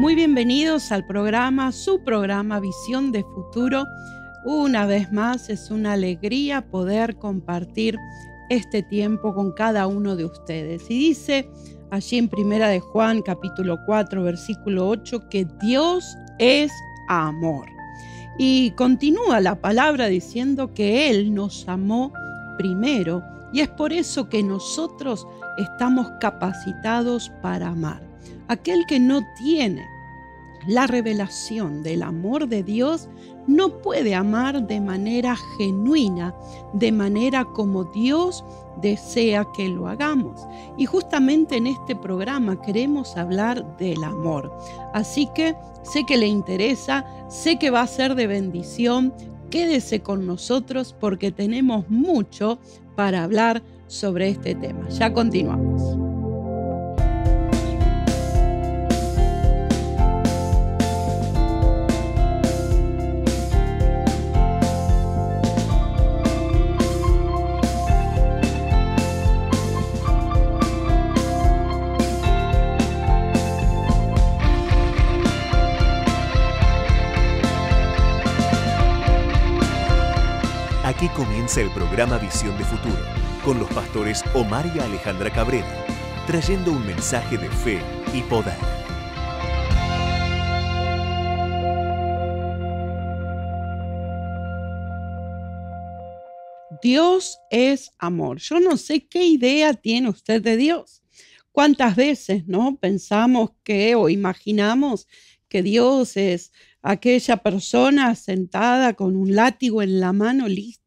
Muy bienvenidos al programa, su programa Visión de Futuro. Una vez más, es una alegría poder compartir este tiempo con cada uno de ustedes. Y dice allí en Primera de Juan, capítulo 4, versículo 8, que Dios es amor. Y continúa la palabra diciendo que Él nos amó primero y es por eso que nosotros estamos capacitados para amar. Aquel que no tiene la revelación del amor de Dios no puede amar de manera genuina, de manera como Dios desea que lo hagamos. Y justamente en este programa queremos hablar del amor. Así que sé que le interesa, sé que va a ser de bendición. Quédese con nosotros porque tenemos mucho para hablar sobre este tema. Ya continuamos. el programa Visión de Futuro con los pastores Omar y Alejandra Cabrera, trayendo un mensaje de fe y poder. Dios es amor. Yo no sé qué idea tiene usted de Dios. ¿Cuántas veces no pensamos que o imaginamos que Dios es aquella persona sentada con un látigo en la mano lista?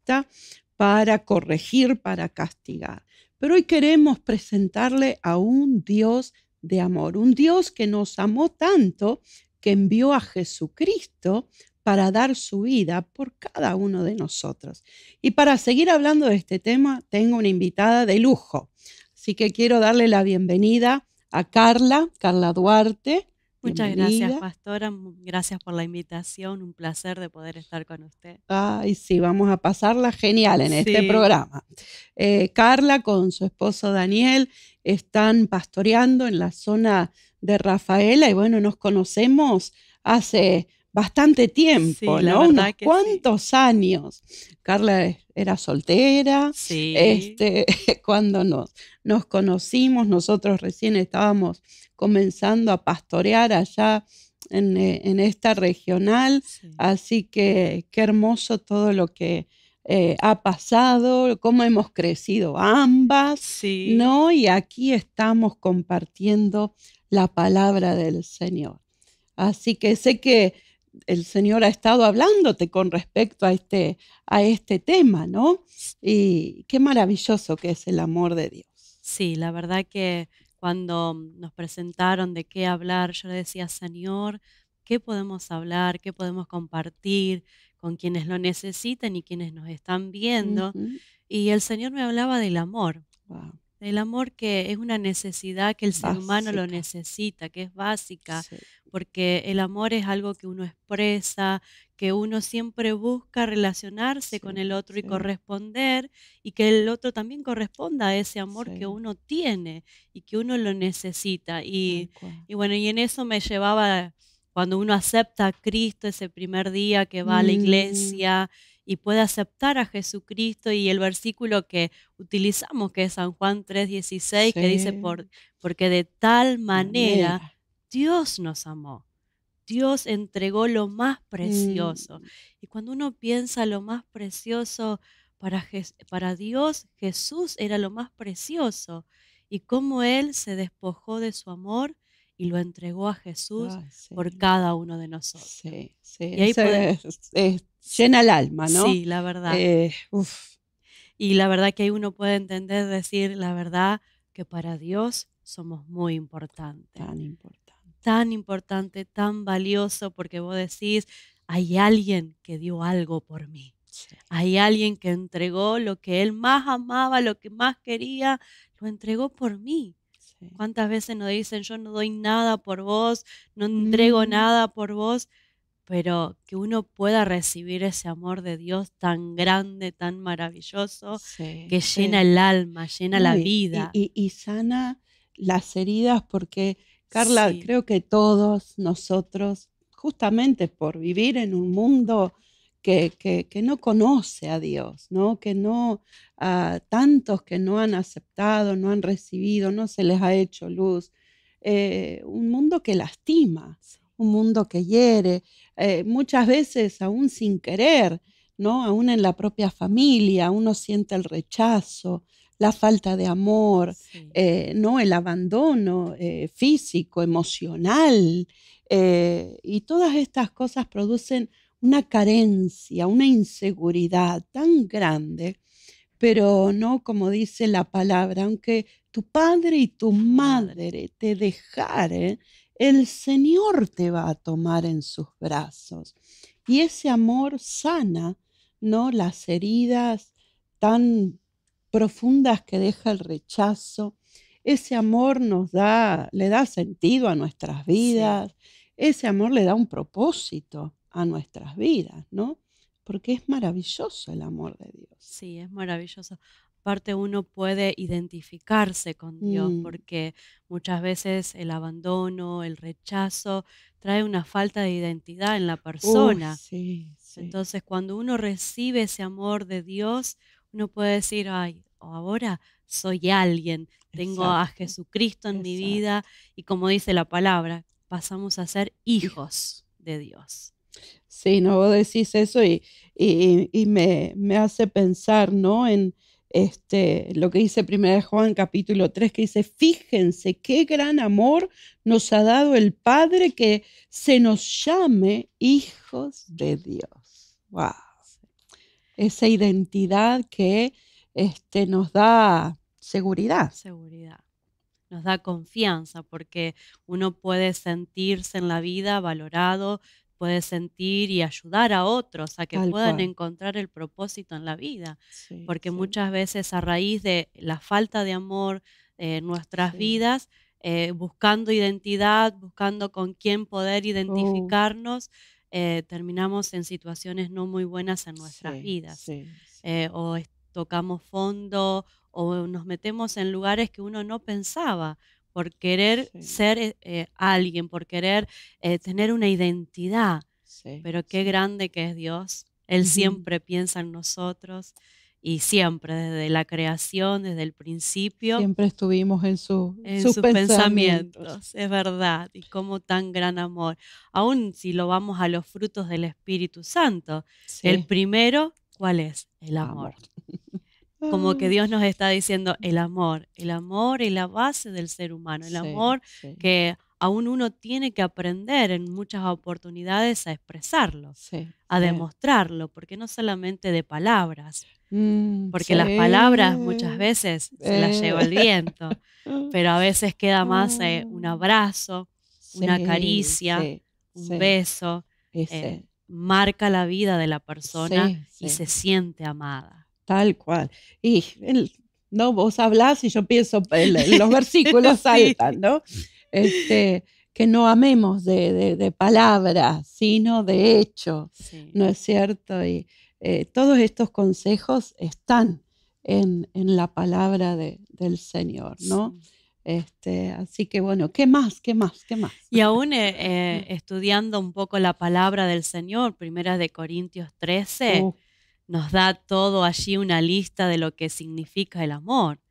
para corregir, para castigar. Pero hoy queremos presentarle a un Dios de amor, un Dios que nos amó tanto que envió a Jesucristo para dar su vida por cada uno de nosotros. Y para seguir hablando de este tema, tengo una invitada de lujo. Así que quiero darle la bienvenida a Carla, Carla Duarte, Muchas gracias, pastora. Gracias por la invitación. Un placer de poder estar con usted. Ay, sí, vamos a pasarla genial en este programa. Eh, Carla con su esposo Daniel están pastoreando en la zona de Rafaela y bueno, nos conocemos hace bastante tiempo, la ¿no? ¿Cuántos años. Carla era soltera. Sí. Este, cuando nos, nos conocimos, nosotros recién estábamos comenzando a pastorear allá en, eh, esta regional. Así que qué hermoso todo lo que eh, ha pasado, cómo hemos crecido ambas, sí. ¿no? Y aquí estamos compartiendo la palabra del Señor. Así que sé que el Señor ha estado hablándote con respecto a este, a este tema, ¿no? Y qué maravilloso que es el amor de Dios. Sí, la verdad que cuando nos presentaron de qué hablar, yo le decía, Señor, ¿qué podemos hablar? ¿Qué podemos compartir con quienes lo necesitan y quienes nos están viendo? Y el Señor me hablaba del amor. del amor que es una necesidad que el ser humano lo necesita, que es básica, porque el amor es algo que uno expresa, que uno siempre busca relacionarse con el otro y corresponder, y que el otro también corresponda a ese amor que uno tiene y que uno lo necesita. Y, bueno, y en eso me llevaba cuando uno acepta a Cristo ese primer día que va a la mm. iglesia y puede aceptar a Jesucristo y el versículo que utilizamos que es San Juan 3:16 que dice por, porque de tal manera Dios nos amó. Dios entregó lo más precioso. Mm. Y cuando uno piensa lo más precioso para, Dios, Jesús era lo más precioso. Y cómo Él se despojó de su amor y lo entregó a Jesús por cada uno de nosotros. Sí, Y llena el alma, ¿no? Sí, la verdad. Eh, y la verdad que ahí uno puede entender, decir la verdad, que para Dios somos muy importantes. Tan importantes tan importante, tan valioso, porque vos decís, hay alguien que dio algo por mí. Hay alguien que entregó lo que él más amaba, lo que más quería, lo entregó por mí. ¿Cuántas veces nos dicen, yo no doy nada por vos, no entrego mm. nada por vos? Pero que uno pueda recibir ese amor de Dios tan grande, tan maravilloso, que llena el alma, llena la vida. y sana las heridas porque Carla, creo que todos nosotros, justamente por vivir en un mundo que, no conoce a Dios, ¿no? que no, a tantos que no han aceptado, no han recibido, no se les ha hecho luz, eh, un mundo que lastima, un mundo que hiere, eh, muchas veces aún sin querer, ¿no? aún en la propia familia, uno siente el rechazo, la falta de amor, eh, ¿no? el abandono eh, físico, emocional, eh, y todas estas cosas producen una carencia, una inseguridad tan grande, pero no como dice la palabra, aunque tu padre y tu madre te dejaren, el Señor te va a tomar en sus brazos. Y ese amor sana, ¿no? Las heridas tan profundas que deja el rechazo. Ese amor nos da, le da sentido a nuestras vidas, ese amor le da un propósito a nuestras vidas, ¿no? Porque es maravilloso el amor de Dios. Sí, es maravilloso. Aparte uno puede identificarse con Dios mm. porque muchas veces el abandono, el rechazo trae una falta de identidad en la persona. Entonces cuando uno recibe ese amor de Dios, no puede decir, ay, ahora soy alguien, tengo a Jesucristo en mi vida y como dice la palabra, pasamos a ser hijos de Dios. Sí, no, vos decís eso y, y, me, hace pensar, ¿no? En este, lo que dice 1 Juan capítulo 3, que dice, fíjense qué gran amor nos ha dado el Padre que se nos llame hijos de Dios. ¡Wow! esa identidad que este, nos da seguridad. Seguridad. Nos da confianza porque uno puede sentirse en la vida valorado, puede sentir y ayudar a otros a que puedan encontrar el propósito en la vida. porque muchas veces a raíz de la falta de amor en nuestras vidas, eh, buscando identidad, buscando con quién poder oh. identificarnos. Eh, terminamos en situaciones no muy buenas en nuestras vidas. Eh, o tocamos fondo o nos metemos en lugares que uno no pensaba por querer ser eh, alguien, por querer tener una identidad. Pero qué grande que es Dios. Él siempre piensa en nosotros y siempre, desde la creación, desde el principio. Siempre estuvimos en, su, en sus, pensamientos. es verdad, y como tan gran amor. Aún si lo vamos a los frutos del Espíritu Santo, el primero, ¿cuál es? El amor. Como que Dios nos está diciendo, el amor, el amor es la base del ser humano, el amor que aún uno tiene que aprender en muchas oportunidades a expresarlo, a demostrarlo, porque no solamente de palabras, Mm, porque las palabras muchas veces se las lleva el viento, pero a veces queda más eh, ah. un abrazo, una caricia, un beso. Eh, marca la vida de la persona y se siente amada. Tal cual. Y no, vos hablás y yo pienso, los versículos saltan, ¿no? Este, que no amemos de, palabras, sino de hechos, ¿no es cierto? Y, eh, todos estos consejos están en, la palabra del Señor, ¿no? Este, así que bueno, ¿qué más? ¿Qué más? ¿Qué más? Y aún eh, eh, estudiando un poco la palabra del Señor, Primera de Corintios 13, uh. nos da todo allí una lista de lo que significa el amor.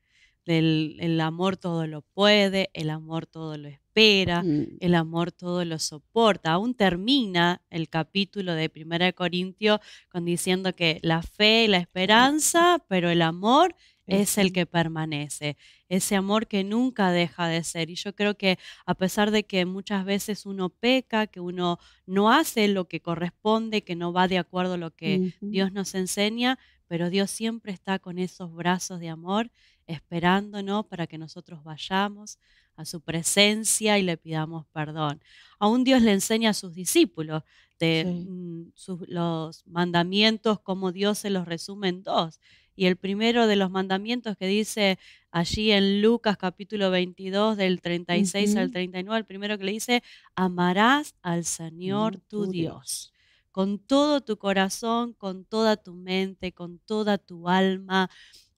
el amor todo lo puede, el amor todo lo es espera, mm. el amor todo lo soporta. Aún termina el capítulo de Primera de Corintio con diciendo que la fe y la esperanza, pero el amor es el que permanece, ese amor que nunca deja de ser. Y yo creo que a pesar de que muchas veces uno peca, que uno no hace lo que corresponde, que no va de acuerdo a lo que Dios nos enseña, pero Dios siempre está con esos brazos de amor esperándonos para que nosotros vayamos a su presencia y le pidamos perdón. Aún Dios le enseña a sus discípulos de mm, sus, los mandamientos, como Dios se los resume en dos. Y el primero de los mandamientos que dice allí en Lucas capítulo 22 del 36 al 39, el primero que le dice, amarás al Señor mm, tu Dios con todo tu corazón, con toda tu mente, con toda tu alma,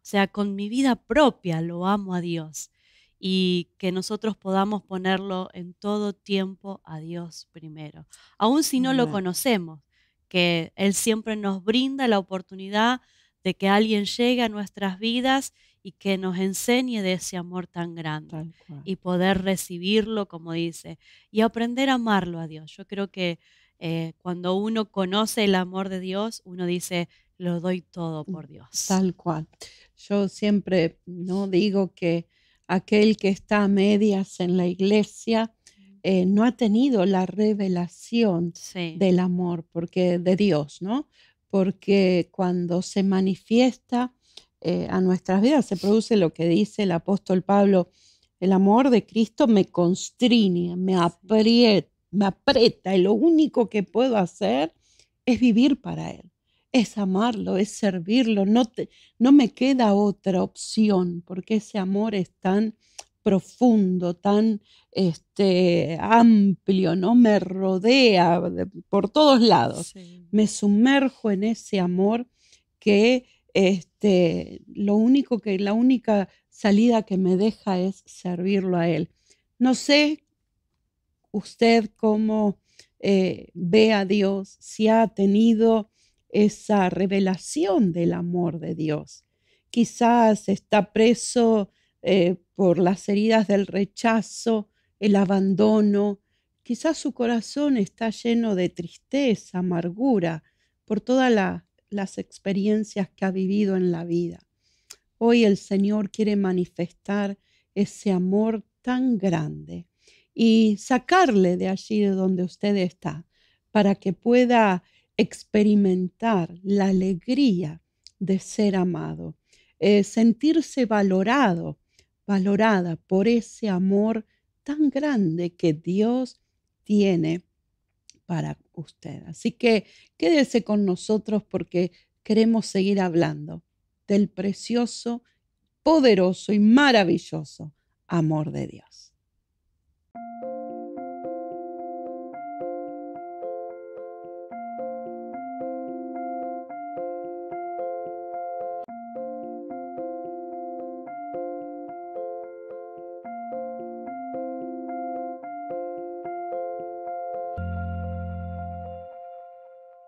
o sea, con mi vida propia lo amo a Dios y que nosotros podamos ponerlo en todo tiempo a Dios primero. Aun si no lo conocemos, que Él siempre nos brinda la oportunidad de que alguien llegue a nuestras vidas y que nos enseñe de ese amor tan grande y poder recibirlo, como dice, y aprender a amarlo a Dios. Yo creo que eh, cuando uno conoce el amor de Dios, uno dice, lo doy todo mm, por Dios. Tal cual. Yo siempre no digo que aquel que está a medias en la iglesia mm. eh, no ha tenido la revelación del amor porque de Dios, ¿no? Porque cuando se manifiesta eh, a nuestras vidas se produce lo que dice el apóstol Pablo: el amor de Cristo me constriñe, me aprieta, me aprieta y lo único que puedo hacer es vivir para él es amarlo, es servirlo, no, te, no me queda otra opción, porque ese amor es tan profundo, tan este, amplio, ¿no? Me rodea por todos lados. Me sumerjo en ese amor que este, lo único que, la única salida que me deja es servirlo a él. No sé usted cómo eh, ve a Dios, si ha tenido esa revelación del amor de Dios. Quizás está preso eh, por las heridas del rechazo, el abandono, quizás su corazón está lleno de tristeza, amargura, por todas las experiencias que ha vivido en la vida. Hoy el Señor quiere manifestar ese amor tan grande y sacarle de allí de donde usted está para que pueda experimentar la alegría de ser amado, eh, sentirse valorado, valorada por ese amor tan grande que Dios tiene para usted. Así que quédese con nosotros porque queremos seguir hablando del precioso, poderoso y maravilloso amor de Dios.